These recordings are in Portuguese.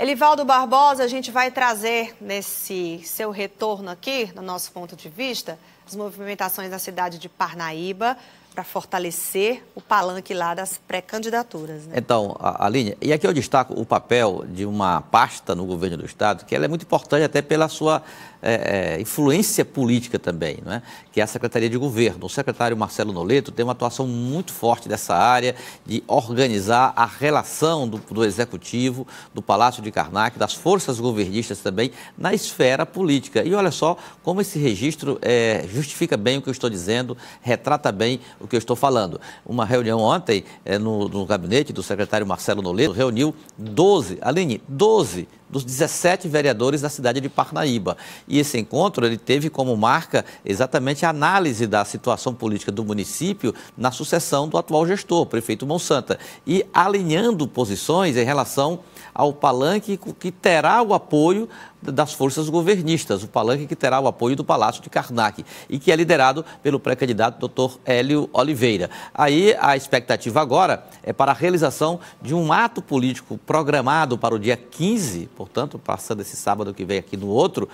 Elivaldo Barbosa, a gente vai trazer nesse seu retorno aqui, no nosso ponto de vista, as movimentações na cidade de Parnaíba para fortalecer o palanque lá das pré-candidaturas. Né? Então, Aline, e aqui eu destaco o papel de uma pasta no governo do Estado, que ela é muito importante até pela sua é, é, influência política também, não é? que é a Secretaria de Governo. O secretário Marcelo Noleto tem uma atuação muito forte dessa área de organizar a relação do, do Executivo, do Palácio de Karnak, das forças governistas também, na esfera política. E olha só como esse registro é, justifica bem o que eu estou dizendo, retrata bem o que eu estou falando. Uma reunião ontem é, no, no gabinete do secretário Marcelo Noleto reuniu 12, Aline, 12 dos 17 vereadores da cidade de Parnaíba. E esse encontro ele teve como marca exatamente a análise da situação política do município na sucessão do atual gestor, prefeito Monsanta, e alinhando posições em relação ao palanque que terá o apoio das forças governistas, o palanque que terá o apoio do Palácio de Karnak e que é liderado pelo pré-candidato Dr. Hélio Oliveira. Aí a expectativa agora é para a realização de um ato político programado para o dia 15, portanto, passando esse sábado que vem aqui no outro,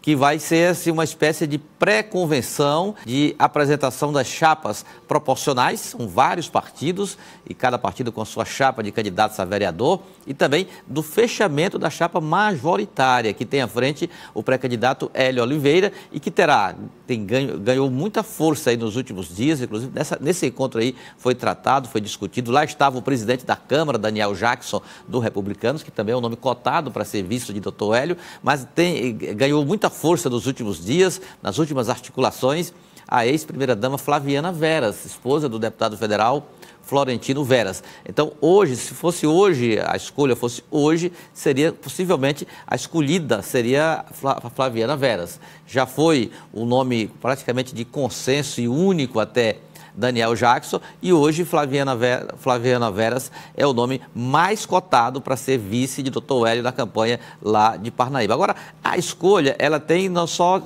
que vai ser assim, uma espécie de pré-convenção de apresentação das chapas proporcionais. São vários partidos e cada partido com sua chapa de candidatos a vereador e também do fechamento da chapa majoritária, que tem à frente o pré-candidato Hélio Oliveira e que terá, tem ganho, ganhou muita força aí nos últimos dias, inclusive nessa, nesse encontro aí foi tratado, foi discutido. Lá estava o presidente da Câmara, Daniel Jackson, do Republicanos, que também é um nome cotado para ser visto de doutor Hélio, mas tem, ganhou muita muita força nos últimos dias, nas últimas articulações, a ex-primeira-dama Flaviana Veras, esposa do deputado federal Florentino Veras. Então, hoje, se fosse hoje, a escolha fosse hoje, seria possivelmente a escolhida seria a Flaviana Veras. Já foi o um nome praticamente de consenso e único até Daniel Jackson e hoje Flaviana, Vera, Flaviana Veras é o nome mais cotado para ser vice de Dr. Hélio na campanha lá de Parnaíba. Agora, a escolha, ela tem não, só,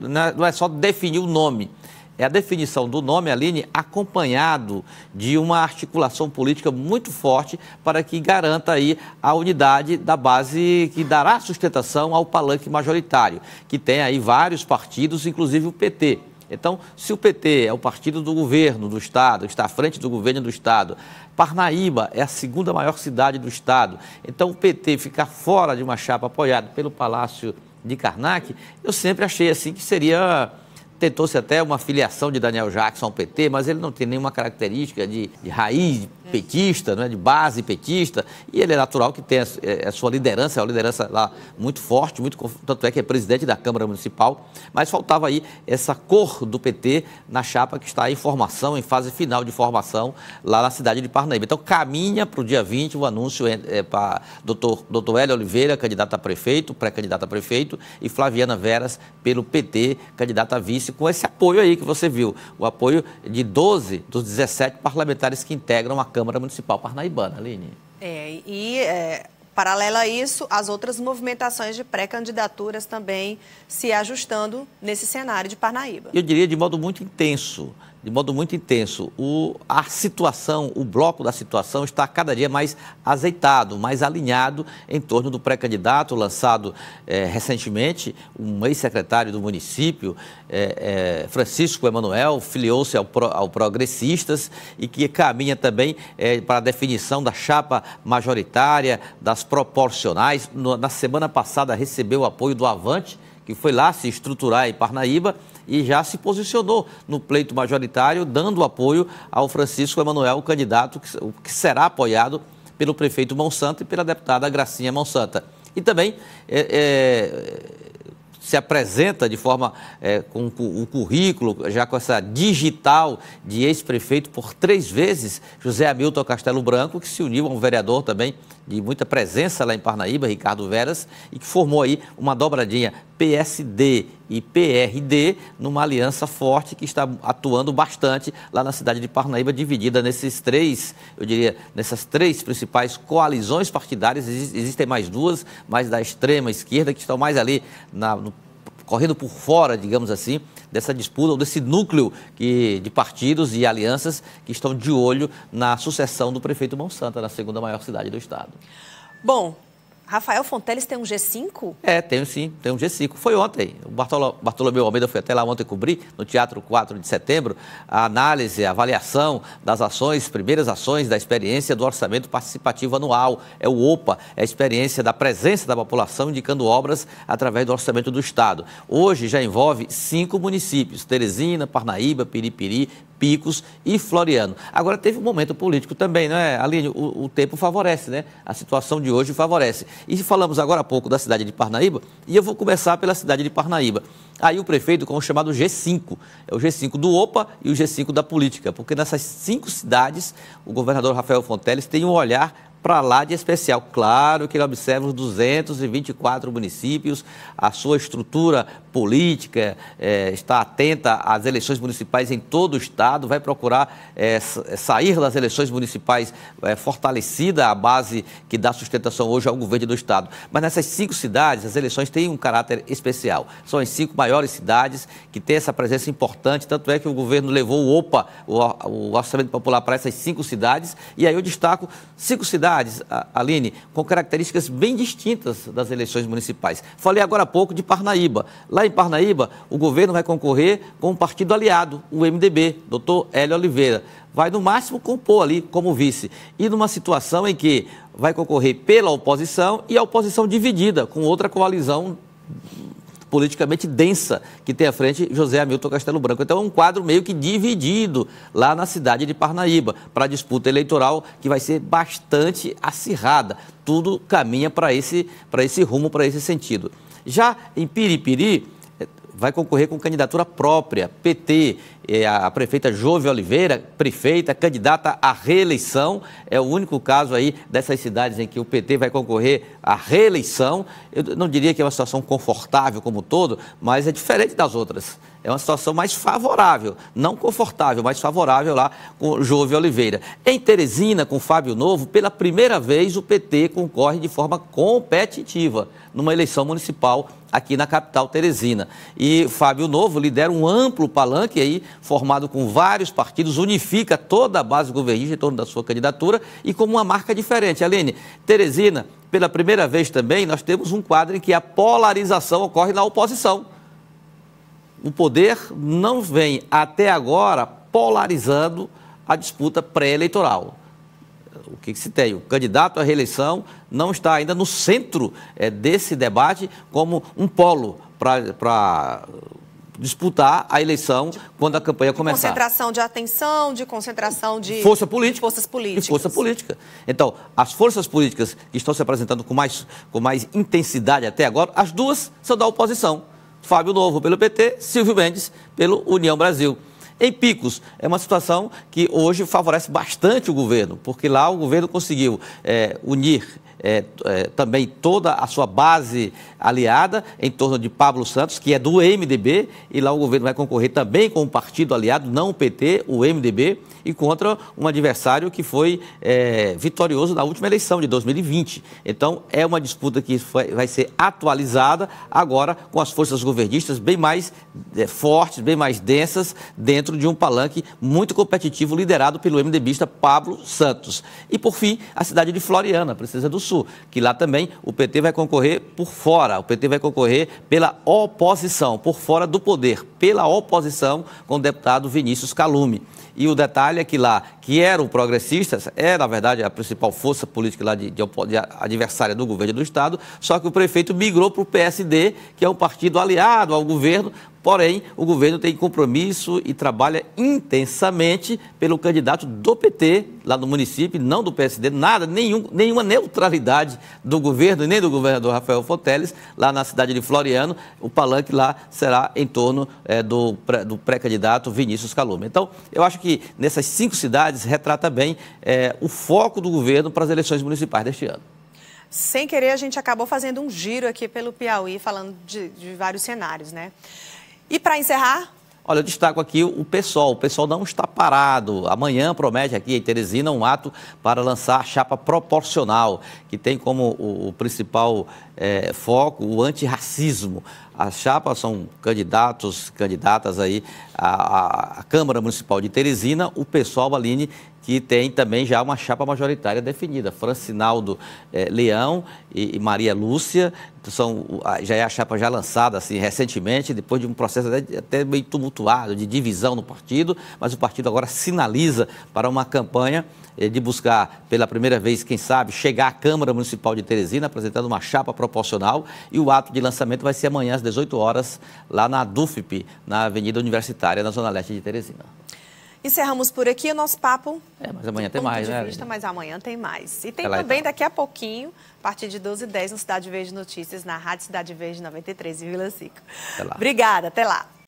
né, não é só definir o nome, é a definição do nome, Aline, acompanhado de uma articulação política muito forte para que garanta aí a unidade da base que dará sustentação ao palanque majoritário, que tem aí vários partidos, inclusive o PT. Então, se o PT é o partido do governo do Estado, está à frente do governo do Estado, Parnaíba é a segunda maior cidade do Estado, então o PT ficar fora de uma chapa apoiada pelo Palácio de Karnak, eu sempre achei assim que seria. Tentou-se até uma filiação de Daniel Jackson ao PT, mas ele não tem nenhuma característica de, de raiz é. petista, né, de base petista, e ele é natural que tenha a é, é, sua liderança, é uma liderança lá muito forte, muito, tanto é que é presidente da Câmara Municipal, mas faltava aí essa cor do PT na chapa que está em formação, em fase final de formação, lá na cidade de Parnaíba. Então, caminha para o dia 20 o anúncio é, para doutor, doutor Hélio Oliveira, candidato a prefeito, pré-candidato a prefeito, e Flaviana Veras pelo PT, candidata a vice, com esse apoio aí que você viu, o apoio de 12 dos 17 parlamentares que integram a Câmara Municipal Parnaibana, Aline. É, e é, paralelo a isso, as outras movimentações de pré-candidaturas também se ajustando nesse cenário de Parnaíba. Eu diria de modo muito intenso de modo muito intenso. O, a situação, o bloco da situação está cada dia mais azeitado, mais alinhado em torno do pré-candidato lançado eh, recentemente, um ex-secretário do município, eh, eh, Francisco Emanuel, filiou-se ao, Pro, ao, Progressistas e que caminha também para a definição da chapa majoritária, das proporcionais. No, na semana passada recebeu o apoio do Avante, que foi lá se estruturar em Parnaíba e já se posicionou no pleito majoritário, dando apoio ao Francisco Emanuel, o candidato que, será apoiado pelo prefeito Monsanto e pela deputada Gracinha Monsanta. E também é, é, se apresenta de forma é, com o currículo, já com essa digital de ex-prefeito por três vezes, José Hamilton Castelo Branco, que se uniu a um vereador também de muita presença lá em Parnaíba, Ricardo Veras, e que formou aí uma dobradinha PSD e PRD numa aliança forte que está atuando bastante lá na cidade de Parnaíba, dividida nesses três, eu diria, nessas três principais coalizões partidárias. Existem mais duas, mas da extrema esquerda, que estão mais ali na, no, correndo por fora, digamos assim, dessa disputa, ou desse núcleo que, de partidos e alianças que estão de olho na sucessão do prefeito Monsanto, na segunda maior cidade do estado. Bom, Rafael Fonteles tem um G5? É, tem sim, tem um G5. Foi ontem. O Bartolo, Bartolomeu Almeida foi até lá ontem cobrir, no Teatro 4 de Setembro, a análise, a avaliação das ações, primeiras ações da experiência do Orçamento Participativo Anual. É o OPA, é a experiência da presença da população indicando obras através do Orçamento do Estado. Hoje já envolve cinco municípios: Teresina, Parnaíba, Piripiri, Picos e Floriano. Agora, teve um momento político também, não é, Aline? O, o, tempo favorece, né? A situação de hoje favorece. E falamos agora há pouco da cidade de Parnaíba, e eu vou começar pela cidade de Parnaíba. Aí o prefeito com o chamado G5, é o G5 do OPA e o G5 da política, porque nessas cinco cidades o governador Rafael Fonteles tem um olhar para lá de especial. Claro que ele observa os 224 municípios, a sua estrutura política é, está atenta às eleições municipais em todo o estado, vai procurar é, sair das eleições municipais é, fortalecida a base que dá sustentação hoje ao governo do estado. Mas nessas cinco cidades, as eleições têm um caráter especial. São as cinco maiores cidades que têm essa presença importante, tanto é que o governo levou o OPA, o, o Orçamento Popular, para essas cinco cidades, e aí eu destaco cinco cidades cidades, Aline, com características bem distintas das eleições municipais. Falei agora há pouco de Parnaíba. Lá em Parnaíba, o governo vai concorrer com um partido aliado, o MDB, doutor Hélio Oliveira. Vai, no máximo, compor ali como vice. E numa situação em que vai concorrer pela oposição e a oposição dividida, com outra coalizão politicamente densa que tem à frente José Hamilton Castelo Branco. Então é um quadro meio que dividido lá na cidade de Parnaíba para a disputa eleitoral que vai ser bastante acirrada. Tudo caminha para esse, esse rumo, para esse sentido. Já em Piripiri, vai concorrer com candidatura própria, PT. Eh, a prefeita Jove Oliveira, prefeita, candidata à reeleição, é o único caso aí dessas cidades em que o PT vai concorrer à reeleição. Eu não diria que é uma situação confortável como um todo, mas é diferente das outras. É uma situação mais favorável, não confortável, mas favorável lá com Jove Oliveira. Em Teresina, com Fábio Novo, pela primeira vez o PT concorre de forma competitiva numa eleição municipal aqui na capital Teresina. E Fábio Novo lidera um amplo palanque aí, formado com vários partidos, unifica toda a base governista em torno da sua candidatura e como uma marca diferente. Aline, Teresina, pela primeira vez também, nós temos um quadro em que a polarização ocorre na oposição o poder não vem até agora polarizando a disputa pré-eleitoral. O que, que, se tem? O candidato à reeleição não está ainda no centro é, desse debate como um polo para disputar a eleição quando a campanha de começar. Concentração de atenção, de concentração de força política, de forças políticas. De força política. Então, as forças políticas que estão se apresentando com mais, com mais intensidade até agora, as duas são da oposição. Fábio Novo pelo PT, Silvio Mendes pelo União Brasil. Em Picos, é uma situação que hoje favorece bastante o governo, porque lá o governo conseguiu é, unir é, é, também toda a sua base aliada em torno de Pablo Santos, que é do MDB, e lá o governo vai concorrer também com um partido aliado, não o PT, o MDB, e contra um adversário que foi é, vitorioso na última eleição de 2020. Então, é uma disputa que foi, vai ser atualizada agora com as forças governistas bem mais é, fortes, bem mais densas, dentro de um palanque muito competitivo liderado pelo MDBista Pablo Santos. E, por fim, a cidade de Floriana, precisa do Sul isso que lá também o PT vai concorrer por fora, o PT vai concorrer pela oposição, por fora do poder, pela oposição com o deputado Vinícius Calume. E o detalhe é que lá, que era o progressistas, é na verdade a principal força política lá de, de, de adversária do governo do Estado, só que o prefeito migrou para o PSD, que é um partido aliado ao governo, Porém, o governo tem compromisso e trabalha intensamente pelo candidato do PT lá no município, não do PSD, nada, nenhum, nenhuma neutralidade do governo nem do governador Rafael Foteles lá na cidade de Floriano. O palanque lá será em torno é, do, pré-candidato Vinícius Caluma. Então, eu acho que nessas cinco cidades retrata bem é, o foco do governo para as eleições municipais deste ano. Sem querer, a gente acabou fazendo um giro aqui pelo Piauí, falando de, de vários cenários, né? E para encerrar? Olha, eu destaco aqui o pessoal. O pessoal não está parado. Amanhã promete aqui em Teresina um ato para lançar a chapa proporcional, que tem como o, principal é, foco o antirracismo. As chapas são candidatos, candidatas aí à, à Câmara Municipal de Teresina, o pessoal Aline que tem também já uma chapa majoritária definida. Francinaldo eh, Leão e, e, Maria Lúcia então são, já é a chapa já lançada assim, recentemente, depois de um processo até, até meio tumultuado de divisão no partido, mas o partido agora sinaliza para uma campanha eh, de buscar, pela primeira vez, quem sabe, chegar à Câmara Municipal de Teresina, apresentando uma chapa proporcional. E o ato de lançamento vai ser amanhã às 18 horas, lá na DUFIP, na Avenida Universitária, na Zona Leste de Teresina. Encerramos por aqui o nosso papo. É, mas amanhã tem mais, né? Vista, mas amanhã tem mais. E tem Ela é também daqui a pouquinho, a partir de 12h10, no Cidade Verde Notícias, na Rádio Cidade Verde 93,5. Obrigada, até lá.